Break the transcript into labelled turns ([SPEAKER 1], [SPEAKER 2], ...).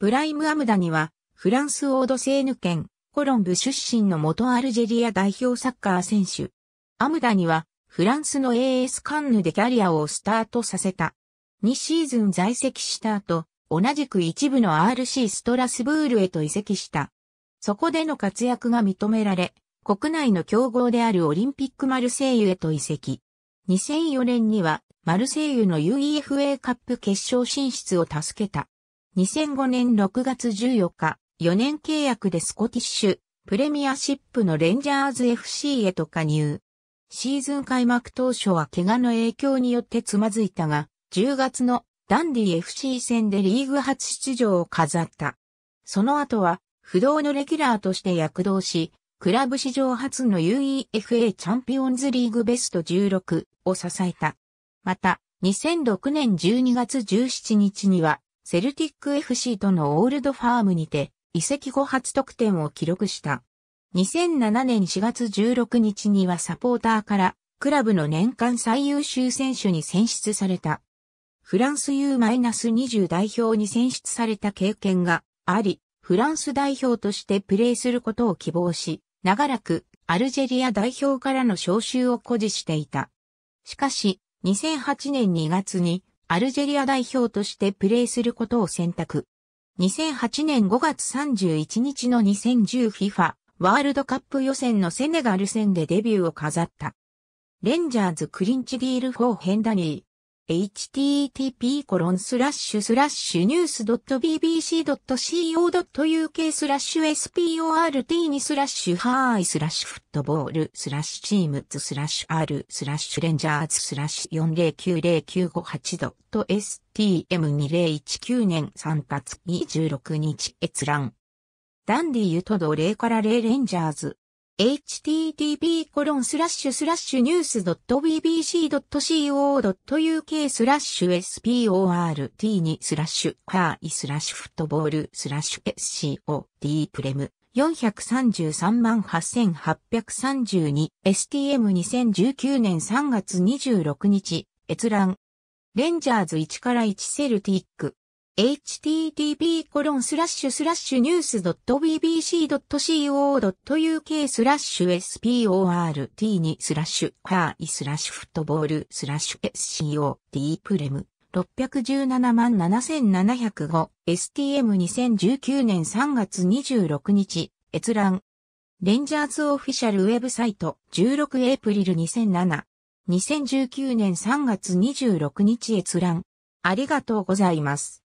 [SPEAKER 1] プライム・アムダには、フランス・オード・セーヌ県、コロンブ出身の元アルジェリア代表サッカー選手。アムダには、フランスの AS カンヌでキャリアをスタートさせた。2シーズン在籍した後、同じく一部の RC ストラスブールへと移籍した。そこでの活躍が認められ、国内の強豪であるオリンピックマルセイユへと移籍。2004年には、マルセイユの UEFA カップ決勝進出を助けた。2005年6月14日、4年契約でスコティッシュ、プレミアシップのレンジャーズ FC へと加入。シーズン開幕当初は怪我の影響によってつまずいたが、10月のダンディ FC 戦でリーグ初出場を飾った。その後は不動のレギュラーとして躍動し、クラブ史上初の UEFA チャンピオンズリーグベスト16を支えた。また、2006年12月17日にはセルティック FC とのオールドファームにて、移籍後初得点を記録した。2007年4月16日にはサポーターから、クラブの年間最優秀選手に選出された。フランス U-20 代表に選出された経験があり、フランス代表としてプレーすることを希望し、長らくアルジェリア代表からの招集を誇示していた。しかし、2008年2月にアルジェリア代表としてプレーすることを選択。2008年5月31日の 2010FIFA ワールドカップ予選のセネガル戦でデビューを飾った。レンジャーズ・クリンチ・ディール・フォー・ヘンダニー、http コロンスラッシュスラッシュニュース .bbc.co.uk スラッシュ sport にスラッシュハーイスラッシュフットボールスラッシュチームズスラッシュ r スラッシュレンジャーズスラッシュ 409098.stm2019 年3月26日閲覧ダンディユトドレイ・からレイレンジャーズ http://news.bbc.co.uk スラッシュ sport2 スラッシュハーイスラッシュフットボールスラッシュ SCOD プレム4338832 STM2019 年3月26日閲覧レンジャーズ1から1セルティック http://news.bbc.co.uk スラッシュ sport2 スラッシュハーイスラッシュフットボールスラッシュ SCOD プレム617万7705 STM2019 年3月26日閲覧レンジャーズオフィシャルウェブサイト16エイプリル2007 2019年3月26日閲覧ありがとうございます。